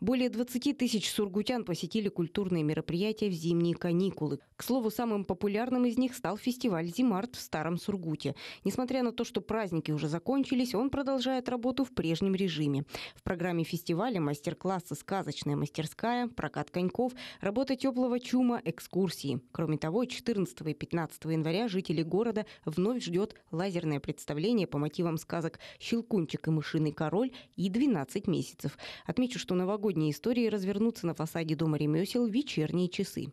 Более 20 тысяч сургутян посетили культурные мероприятия в зимние каникулы. К слову, самым популярным из них стал фестиваль «Зимарт» в Старом Сургуте. Несмотря на то, что праздники уже закончились, он продолжает работу в прежнем режиме. В программе фестиваля мастер-классы «Сказочная мастерская», «Прокат коньков», «Работа теплого чума», «Экскурсии». Кроме того, 14 и 15 января жители города вновь ждет лазерное представление по мотивам сказок «Щелкунчик и мышиный король» и «12 месяцев». Отмечу, что новогодний новогодней истории развернутся на фасаде дома ремесел вечерние часы.